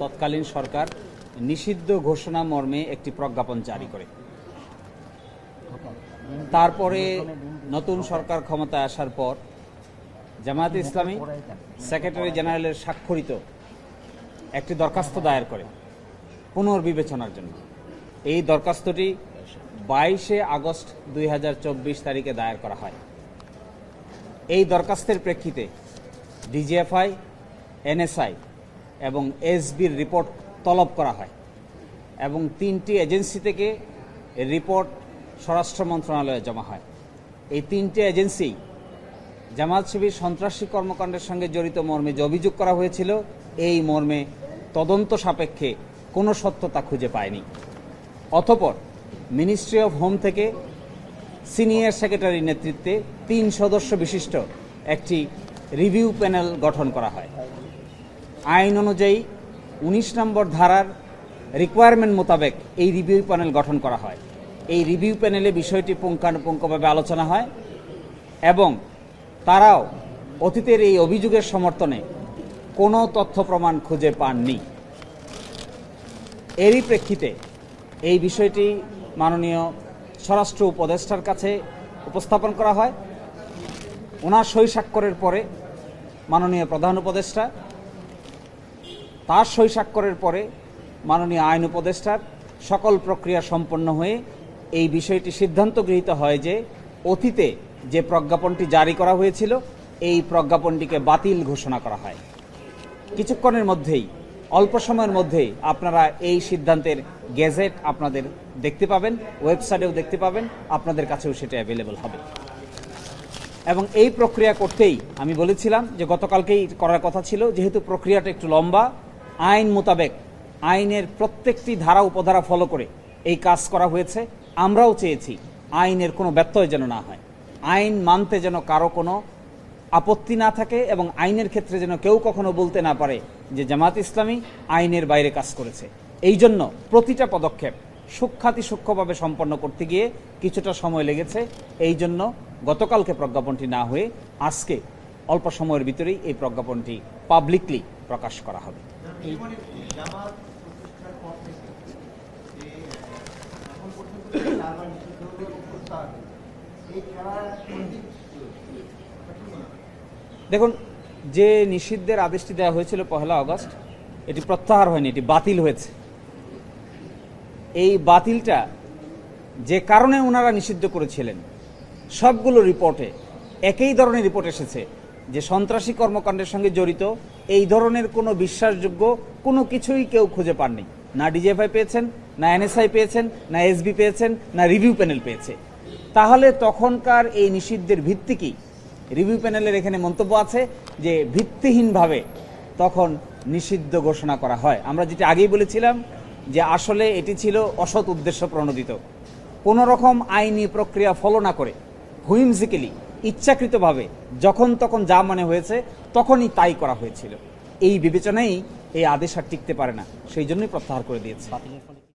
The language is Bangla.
তৎকালীন সরকার নিষিদ্ধ ঘোষণা মর্মে একটি প্রজ্ঞাপন জারি করে তারপরে নতুন সরকার ক্ষমতায় আসার পর জামায়াত ইসলামী সেক্রেটারি জেনারেলের স্বাক্ষরিত একটি দরখাস্ত দায়ের করে পুনর্বিবেচনার জন্য এই দরখাস্তটি বাইশে আগস্ট দুই তারিখে দায়ের করা হয় এই দরখাস্তের প্রেক্ষিতে ডিজিএফআই এনএসআই এবং এসবির রিপোর্ট তলব করা হয় এবং তিনটি এজেন্সি থেকে রিপোর্ট স্বরাষ্ট্র মন্ত্রণালয়ে জমা হয় এই তিনটি এজেন্সি জামাত শিবির সন্ত্রাসী কর্মকাণ্ডের সঙ্গে জড়িত মর্মে যে অভিযোগ করা হয়েছিল এই মর্মে তদন্ত সাপেক্ষে কোনো সত্যতা খুঁজে পায়নি অতপর মিনিস্ট্রি অফ হোম থেকে সিনিয়র সেক্রেটারির নেতৃত্বে তিন সদস্য বিশিষ্ট একটি রিভিউ প্যানেল গঠন করা হয় আইন অনুযায়ী উনিশ নম্বর ধারার রিকোয়ারমেন্ট মোতাবেক এই রিভিউ প্যানেল গঠন করা হয় এই রিভিউ প্যানেলে বিষয়টি পুঙ্খানুপুঙ্খভাবে আলোচনা হয় এবং তারাও অতীতের এই অভিযোগের সমর্থনে কোনো তথ্য প্রমাণ খুঁজে পাননি এরই প্রেক্ষিতে এই বিষয়টি মাননীয় স্বরাষ্ট্র উপদেষ্টার কাছে উপস্থাপন করা হয় ওনার সই স্বাক্ষরের পরে মাননীয় প্রধান উপদেষ্টা তার সই পরে মাননীয় আইন উপদেষ্টার সকল প্রক্রিয়া সম্পন্ন হয়ে এই বিষয়টি সিদ্ধান্ত গৃহীত হয় যে অতীতে যে প্রজ্ঞাপনটি জারি করা হয়েছিল এই প্রজ্ঞাপনটিকে বাতিল ঘোষণা করা হয় কিছুক্ষণের মধ্যেই অল্প সময়ের মধ্যেই আপনারা এই সিদ্ধান্তের গেজেট আপনাদের দেখতে পাবেন ওয়েবসাইটেও দেখতে পাবেন আপনাদের কাছেও সেটা অ্যাভেলেবল হবে এবং এই প্রক্রিয়া করতেই আমি বলেছিলাম যে গতকালকেই করার কথা ছিল যেহেতু প্রক্রিয়াটা একটু লম্বা আইন মোতাবেক আইনের প্রত্যেকটি ধারা উপধারা ফলো করে এই কাজ করা হয়েছে আমরাও চেয়েছি আইনের কোনো ব্যত্যয় যেন না হয় আইন মানতে যেন কারো কোনো আপত্তি না থাকে এবং আইনের ক্ষেত্রে যেন কেউ কখনো বলতে না পারে যে জামাত ইসলামী আইনের বাইরে কাজ করেছে এই জন্য প্রতিটা পদক্ষেপ সূক্ষাতি সূক্ষ্মভাবে সম্পন্ন করতে গিয়ে কিছুটা সময় লেগেছে এই জন্য গতকালকে প্রজ্ঞাপনটি না হয়ে আজকে অল্প সময়ের ভিতরেই এই প্রজ্ঞাপনটি পাবলিকলি প্রকাশ করা হবে দেখুন যে নিষিদ্ধের আদেশটি দেওয়া হয়েছিল পহেলা অগস্ট এটি প্রত্যাহার হয়নি এটি বাতিল হয়েছে এই বাতিলটা যে কারণে ওনারা নিষিদ্ধ করেছিলেন সবগুলো রিপোর্টে একই ধরনের রিপোর্ট এসেছে যে সন্ত্রাসী কর্মকাণ্ডের সঙ্গে জড়িত এই ধরনের কোনো বিশ্বাসযোগ্য কোনো কিছুই কেউ খুঁজে পাননি না ডিজিএফআই পেয়েছেন না এনএসআই পেয়েছেন না এসবি পেয়েছেন না রিভিউ প্যানেল পেয়েছে তাহলে তখনকার এই নিষিদ্ধের ভিত্তি কি রিভিউ প্যানেলের এখানে মন্তব্য আছে যে ভিত্তিহীনভাবে তখন নিষিদ্ধ ঘোষণা করা হয় আমরা যেটা আগেই বলেছিলাম যে আসলে এটি ছিল অসৎ উদ্দেশ্য প্রণোদিত কোনো রকম আইনি প্রক্রিয়া ফলো না করে হুইমসিক্যালি ইচ্ছাকৃতভাবে যখন তখন যা মনে হয়েছে তখনই তাই করা হয়েছিল এই বিবেচনাই এই আদেশ আর টিকতে পারে না সেই জন্যই প্রত্যাহার করে দিয়েছে